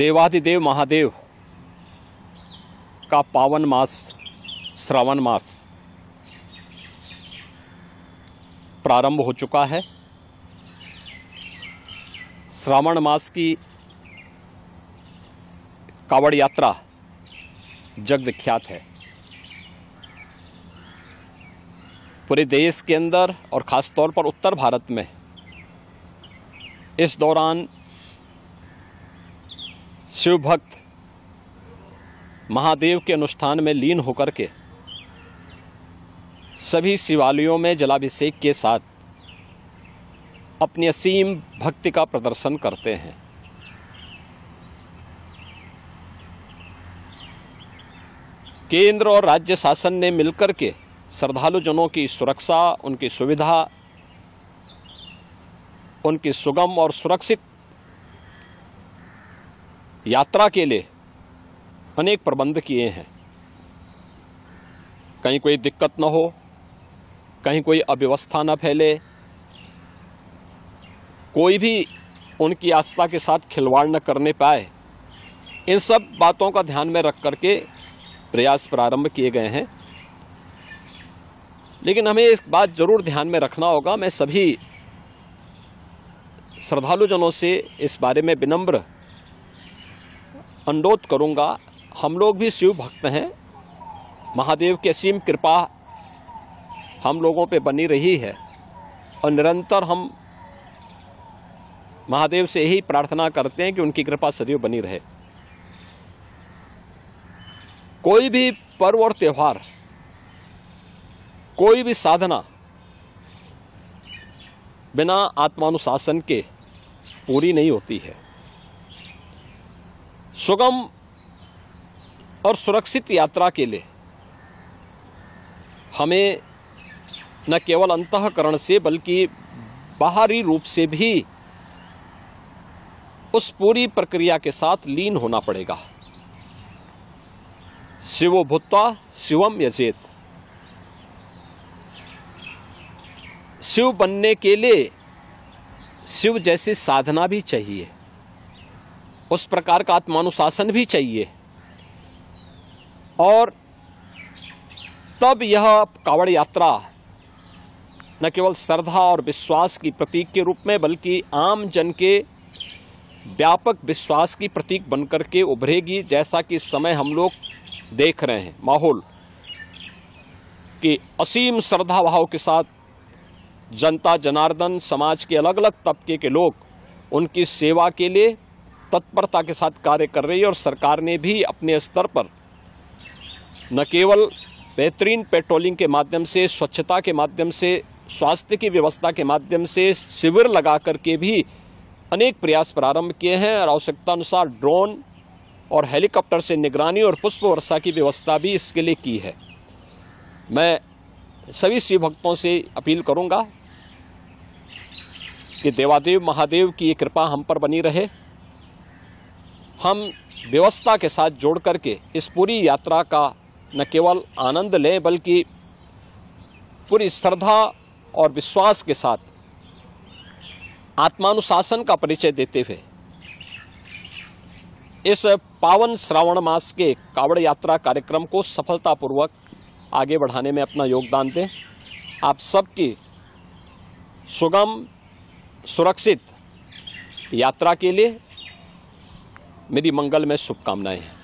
देवादिदेव महादेव का पावन मास श्रावण मास प्रारंभ हो चुका है श्रावण मास की कावड़ यात्रा जग विख्यात है पूरे देश के अंदर और ख़ास तौर पर उत्तर भारत में इस दौरान शिव भक्त महादेव के अनुष्ठान में लीन होकर के सभी शिवालयों में जलाभिषेक के साथ अपनी असीम भक्ति का प्रदर्शन करते हैं केंद्र और राज्य शासन ने मिलकर के श्रद्धालुजनों की सुरक्षा उनकी सुविधा उनकी सुगम और सुरक्षित यात्रा के लिए अनेक प्रबंध किए हैं कहीं कोई दिक्कत न हो कहीं कोई अव्यवस्था न फैले कोई भी उनकी आस्था के साथ खिलवाड़ न करने पाए इन सब बातों का ध्यान में रख करके प्रयास प्रारंभ किए गए हैं लेकिन हमें इस बात ज़रूर ध्यान में रखना होगा मैं सभी श्रद्धालुजनों से इस बारे में विनम्र अनुरोध करूंगा हम लोग भी शिव भक्त हैं महादेव की असीम कृपा हम लोगों पे बनी रही है और निरंतर हम महादेव से यही प्रार्थना करते हैं कि उनकी कृपा सदैव बनी रहे कोई भी पर्व और त्यौहार कोई भी साधना बिना आत्मानुशासन के पूरी नहीं होती है सुगम और सुरक्षित यात्रा के लिए हमें न केवल अंतकरण से बल्कि बाहरी रूप से भी उस पूरी प्रक्रिया के साथ लीन होना पड़ेगा शिवो भूतवा शिवम यजेत शिव बनने के लिए शिव जैसी साधना भी चाहिए उस प्रकार का आत्मानुशासन भी चाहिए और तब यह कावड़ यात्रा न केवल श्रद्धा और विश्वास की प्रतीक के रूप में बल्कि आम जन के व्यापक विश्वास की प्रतीक बनकर के उभरेगी जैसा कि समय हम लोग देख रहे हैं माहौल कि असीम श्रद्धा भाव के साथ जनता जनार्दन समाज के अलग अलग तबके के लोग उनकी सेवा के लिए तत्परता के साथ कार्य कर रही है और सरकार ने भी अपने स्तर पर न केवल बेहतरीन पेट्रोलिंग के माध्यम से स्वच्छता के माध्यम से स्वास्थ्य की व्यवस्था के माध्यम से शिविर लगा करके भी अनेक प्रयास प्रारंभ किए हैं और आवश्यकता अनुसार ड्रोन और हेलीकॉप्टर से निगरानी और पुष्प वर्षा की व्यवस्था भी इसके लिए की है मैं सभी शिव भक्तों से अपील करूंगा कि देवादेव महादेव की ये कृपा हम पर बनी रहे हम व्यवस्था के साथ जोड़ करके इस पूरी यात्रा का न केवल आनंद लें बल्कि पूरी श्रद्धा और विश्वास के साथ आत्मानुशासन का परिचय देते हुए इस पावन श्रावण मास के कावड़ यात्रा कार्यक्रम को सफलतापूर्वक आगे बढ़ाने में अपना योगदान दें आप सबकी सुगम सुरक्षित यात्रा के लिए मेरी मंगल में शुभकामनाएँ हैं